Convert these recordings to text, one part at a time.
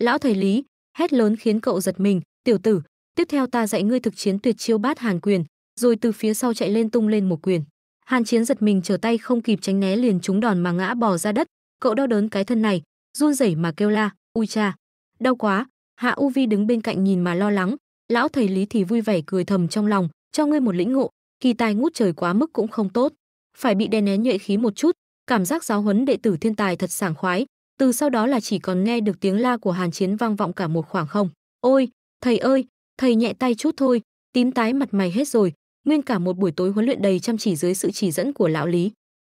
lão thầy lý hét lớn khiến cậu giật mình tiểu tử tiếp theo ta dạy ngươi thực chiến tuyệt chiêu bát hàn quyền rồi từ phía sau chạy lên tung lên một quyền hàn chiến giật mình trở tay không kịp tránh né liền trúng đòn mà ngã bò ra đất cậu đau đớn cái thân này run rẩy mà kêu la ui cha đau quá hạ u vi đứng bên cạnh nhìn mà lo lắng lão thầy lý thì vui vẻ cười thầm trong lòng cho ngươi một lĩnh ngộ kỳ tài ngút trời quá mức cũng không tốt phải bị đè nén nhuệ khí một chút cảm giác giáo huấn đệ tử thiên tài thật sảng khoái từ sau đó là chỉ còn nghe được tiếng la của hàn chiến vang vọng cả một khoảng không ôi thầy ơi thầy nhẹ tay chút thôi tím tái mặt mày hết rồi nguyên cả một buổi tối huấn luyện đầy chăm chỉ dưới sự chỉ dẫn của lão lý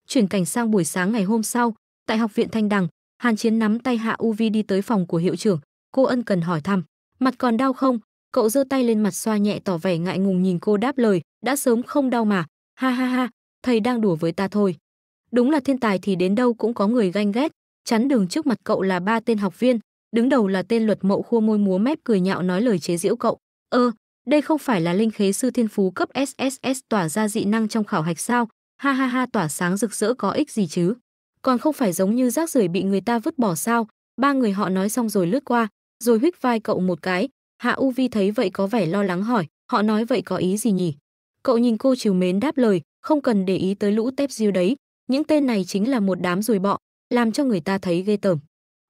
chuyển cảnh sang buổi sáng ngày hôm sau tại học viện thanh đằng hàn chiến nắm tay hạ u vi đi tới phòng của hiệu trưởng cô ân cần hỏi thăm mặt còn đau không cậu giơ tay lên mặt xoa nhẹ tỏ vẻ ngại ngùng nhìn cô đáp lời đã sớm không đau mà ha ha ha thầy đang đùa với ta thôi đúng là thiên tài thì đến đâu cũng có người ganh ghét chắn đường trước mặt cậu là ba tên học viên, đứng đầu là tên luật mậu khua môi múa mép cười nhạo nói lời chế giễu cậu. "Ơ, ờ, đây không phải là linh khế sư thiên phú cấp SSS tỏa ra dị năng trong khảo hạch sao? Ha ha ha, tỏa sáng rực rỡ có ích gì chứ? Còn không phải giống như rác rưởi bị người ta vứt bỏ sao?" Ba người họ nói xong rồi lướt qua, rồi huých vai cậu một cái. Hạ U Vi thấy vậy có vẻ lo lắng hỏi, họ nói vậy có ý gì nhỉ? Cậu nhìn cô chiều mến đáp lời, không cần để ý tới lũ tép diêu đấy, những tên này chính là một đám rùi bọ, làm cho người ta thấy ghê tởm.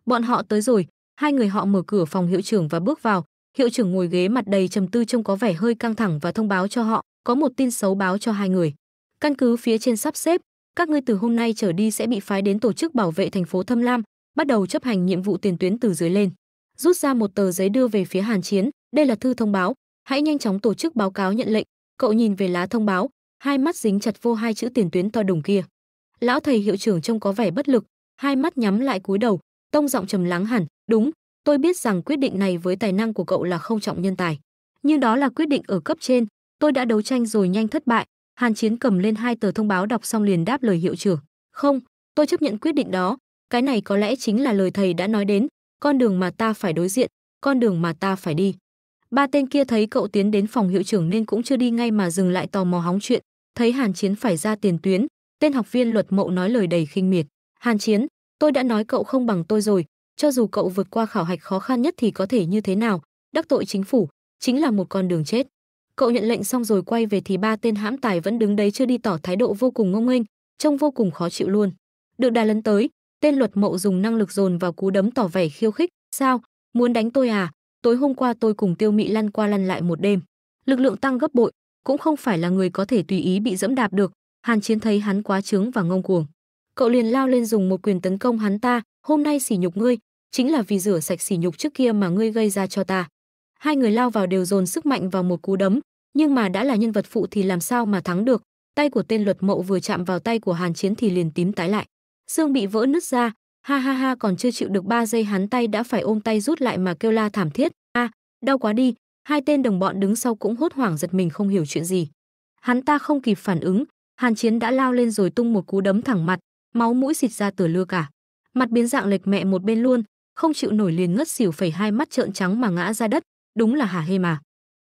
Bọn họ tới rồi, hai người họ mở cửa phòng hiệu trưởng và bước vào, hiệu trưởng ngồi ghế mặt đầy trầm tư trông có vẻ hơi căng thẳng và thông báo cho họ, có một tin xấu báo cho hai người. Căn cứ phía trên sắp xếp, các ngươi từ hôm nay trở đi sẽ bị phái đến tổ chức bảo vệ thành phố Thâm Lam, bắt đầu chấp hành nhiệm vụ tiền tuyến từ dưới lên. Rút ra một tờ giấy đưa về phía Hàn Chiến, đây là thư thông báo, hãy nhanh chóng tổ chức báo cáo nhận lệnh. Cậu nhìn về lá thông báo, hai mắt dính chặt vô hai chữ tiền tuyến to đùng kia. Lão thầy hiệu trưởng trông có vẻ bất lực, hai mắt nhắm lại cúi đầu tông giọng trầm lắng hẳn đúng tôi biết rằng quyết định này với tài năng của cậu là không trọng nhân tài nhưng đó là quyết định ở cấp trên tôi đã đấu tranh rồi nhanh thất bại hàn chiến cầm lên hai tờ thông báo đọc xong liền đáp lời hiệu trưởng không tôi chấp nhận quyết định đó cái này có lẽ chính là lời thầy đã nói đến con đường mà ta phải đối diện con đường mà ta phải đi ba tên kia thấy cậu tiến đến phòng hiệu trưởng nên cũng chưa đi ngay mà dừng lại tò mò hóng chuyện thấy hàn chiến phải ra tiền tuyến tên học viên luật mậu nói lời đầy khinh miệt Hàn Chiến, tôi đã nói cậu không bằng tôi rồi, cho dù cậu vượt qua khảo hạch khó khăn nhất thì có thể như thế nào, đắc tội chính phủ, chính là một con đường chết. Cậu nhận lệnh xong rồi quay về thì ba tên hãm tài vẫn đứng đấy chưa đi tỏ thái độ vô cùng ngông nghênh, trông vô cùng khó chịu luôn. Được đà lấn tới, tên luật mậu dùng năng lực dồn vào cú đấm tỏ vẻ khiêu khích, sao, muốn đánh tôi à, tối hôm qua tôi cùng tiêu mị lăn qua lăn lại một đêm. Lực lượng tăng gấp bội, cũng không phải là người có thể tùy ý bị dẫm đạp được, Hàn Chiến thấy hắn quá trướng và ngông cuồng cậu liền lao lên dùng một quyền tấn công hắn ta, hôm nay sỉ nhục ngươi, chính là vì rửa sạch sỉ nhục trước kia mà ngươi gây ra cho ta. Hai người lao vào đều dồn sức mạnh vào một cú đấm, nhưng mà đã là nhân vật phụ thì làm sao mà thắng được, tay của tên luật mậu vừa chạm vào tay của Hàn Chiến thì liền tím tái lại. Xương bị vỡ nứt ra, ha ha ha còn chưa chịu được ba giây hắn tay đã phải ôm tay rút lại mà kêu la thảm thiết, a, à, đau quá đi, hai tên đồng bọn đứng sau cũng hốt hoảng giật mình không hiểu chuyện gì. Hắn ta không kịp phản ứng, Hàn Chiến đã lao lên rồi tung một cú đấm thẳng mặt, máu mũi xịt ra tửa lưa cả. Mặt biến dạng lệch mẹ một bên luôn, không chịu nổi liền ngất xỉu phẩy hai mắt trợn trắng mà ngã ra đất, đúng là hả hê mà.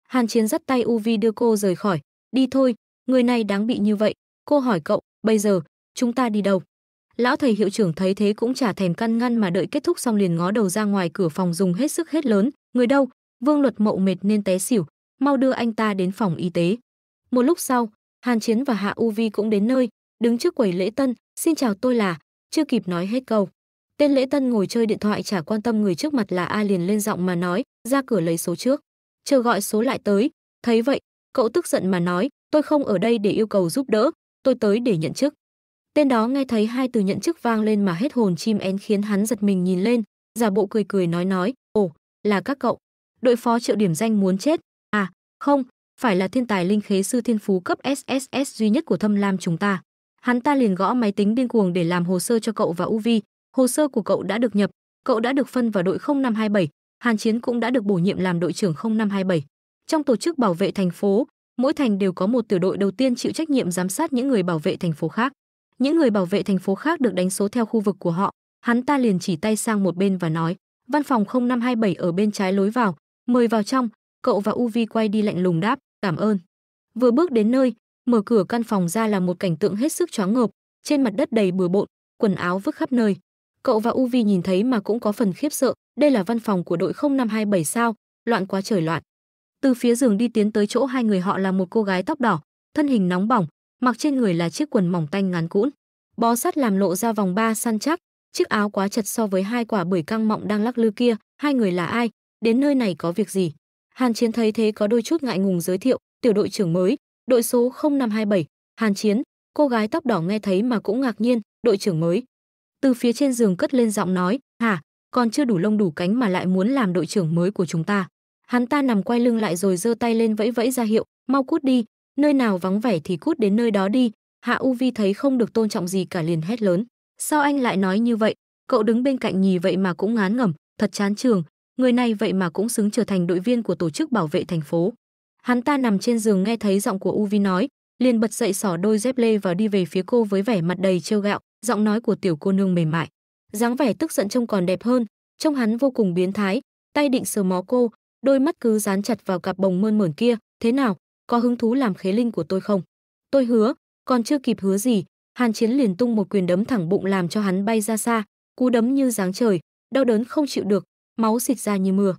Hàn Chiến dắt tay U Vi đưa cô rời khỏi, đi thôi, người này đáng bị như vậy. Cô hỏi cậu, bây giờ, chúng ta đi đâu? Lão thầy hiệu trưởng thấy thế cũng chả thèm căn ngăn mà đợi kết thúc xong liền ngó đầu ra ngoài cửa phòng dùng hết sức hết lớn, người đâu? Vương Luật Mậu mệt nên té xỉu, mau đưa anh ta đến phòng y tế. Một lúc sau, Hàn Chiến và Hạ U Vi cũng đến nơi, đứng trước quầy lễ tân, xin chào tôi là, chưa kịp nói hết câu. Tên lễ tân ngồi chơi điện thoại chả quan tâm người trước mặt là ai liền lên giọng mà nói, ra cửa lấy số trước. Chờ gọi số lại tới, thấy vậy, cậu tức giận mà nói, tôi không ở đây để yêu cầu giúp đỡ, tôi tới để nhận chức. Tên đó nghe thấy hai từ nhận chức vang lên mà hết hồn chim én khiến hắn giật mình nhìn lên, giả bộ cười cười nói nói, ồ, là các cậu. Đội phó triệu điểm danh muốn chết, à, không, phải là thiên tài linh khế sư thiên phú cấp SSS duy nhất của thâm lam chúng ta hắn ta liền gõ máy tính điên cuồng để làm hồ sơ cho cậu và Uvi. Hồ sơ của cậu đã được nhập, cậu đã được phân vào đội 0527, Hàn Chiến cũng đã được bổ nhiệm làm đội trưởng 0527. Trong tổ chức bảo vệ thành phố, mỗi thành đều có một tiểu đội đầu tiên chịu trách nhiệm giám sát những người bảo vệ thành phố khác. Những người bảo vệ thành phố khác được đánh số theo khu vực của họ, hắn ta liền chỉ tay sang một bên và nói, văn phòng 0527 ở bên trái lối vào, mời vào trong, cậu và Uvi quay đi lạnh lùng đáp, cảm ơn. Vừa bước đến nơi, Mở cửa căn phòng ra là một cảnh tượng hết sức choáng ngợp, trên mặt đất đầy bừa bộn, quần áo vứt khắp nơi. Cậu và Uvi nhìn thấy mà cũng có phần khiếp sợ, đây là văn phòng của đội 0527 sao, loạn quá trời loạn. Từ phía giường đi tiến tới chỗ hai người họ là một cô gái tóc đỏ, thân hình nóng bỏng, mặc trên người là chiếc quần mỏng tanh ngắn cũn. Bó sát làm lộ ra vòng ba săn chắc, chiếc áo quá chật so với hai quả bưởi căng mọng đang lắc lư kia, hai người là ai, đến nơi này có việc gì? Hàn Chiến thấy thế có đôi chút ngại ngùng giới thiệu, tiểu đội trưởng mới, đội số 0527, Hàn Chiến, cô gái tóc đỏ nghe thấy mà cũng ngạc nhiên, đội trưởng mới. Từ phía trên giường cất lên giọng nói, "Hả, còn chưa đủ lông đủ cánh mà lại muốn làm đội trưởng mới của chúng ta?" Hắn ta nằm quay lưng lại rồi giơ tay lên vẫy vẫy ra hiệu, "Mau cút đi, nơi nào vắng vẻ thì cút đến nơi đó đi." Hạ U Vi thấy không được tôn trọng gì cả liền hét lớn, "Sao anh lại nói như vậy? Cậu đứng bên cạnh nhì vậy mà cũng ngán ngẩm, thật chán trường, người này vậy mà cũng xứng trở thành đội viên của tổ chức bảo vệ thành phố." Hắn ta nằm trên giường nghe thấy giọng của Uvi nói, liền bật dậy xỏ đôi dép lê và đi về phía cô với vẻ mặt đầy trêu gạo, giọng nói của tiểu cô nương mềm mại. dáng vẻ tức giận trông còn đẹp hơn, trông hắn vô cùng biến thái, tay định sờ mó cô, đôi mắt cứ dán chặt vào cặp bồng mơn mởn kia, thế nào, có hứng thú làm khế linh của tôi không? Tôi hứa, còn chưa kịp hứa gì, Hàn Chiến liền tung một quyền đấm thẳng bụng làm cho hắn bay ra xa, cú đấm như giáng trời, đau đớn không chịu được, máu xịt ra như mưa.